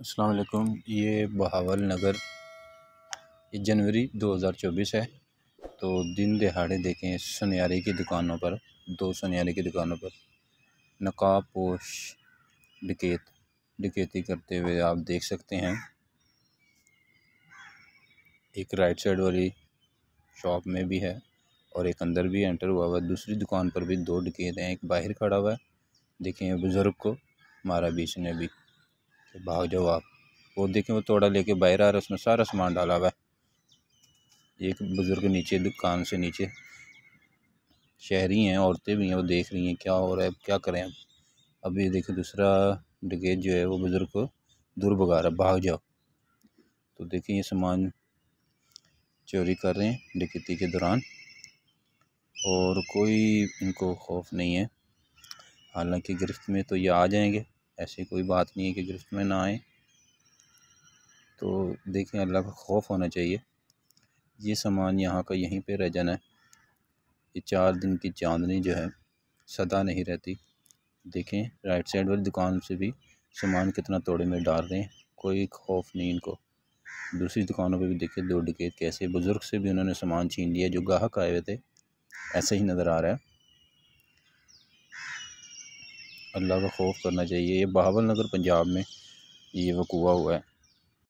अस्सलाम ये बहावल नगर ये जनवरी 2024 है तो दिन दिहाड़े देखें सुनहरे की दुकानों पर दो सुनहरे की दुकानों पर नकाब पोश डकेत डकेती करते हुए आप देख सकते हैं एक राइट साइड वाली शॉप में भी है और एक अंदर भी एंटर हुआ हुआ है दूसरी दुकान पर भी दो डकेत हैं एक बाहर खड़ा हुआ है देखें बुज़ुर्ग को मारा बीच ने भी तो भाग जाओ आप और देखें वो तोड़ा लेके बाहर आ रहा है उसमें सारा सामान डाला हुआ है एक बुज़ुर्ग नीचे दुकान से नीचे शहरी हैं औरतें भी हैं वो देख रही हैं क्या हो रहा है क्या करें अब अब ये देखें दूसरा डिगेज जो है वो बुज़ुर्ग को दूर भगा रहा भाग जाओ तो देखें ये सामान चोरी कर रहे हैं डिकती के दौरान और कोई इनको खौफ नहीं है हालांकि गिरफ्त में तो ये आ जाएंगे ऐसी कोई बात नहीं है कि गिरफ्त में ना आए तो देखें अल्लाह का खौफ होना चाहिए ये सामान यहाँ का यहीं पे रह जाना है ये चार दिन की चांदनी जो है सदा नहीं रहती देखें राइट साइड वाली दुकान से भी सामान कितना तोड़े में डाल रहे हैं कोई खौफ नहीं इनको दूसरी दुकानों पे भी देखें दो डकैत कैसे बुज़ुर्ग से भी उन्होंने सामान छीन लिया जो गाहक आए हुए थे ऐसे ही नज़र आ रहा है अल्लाह का खौफ करना चाहिए ये बहावल नगर पंजाब में ये वक़ुआ हुआ है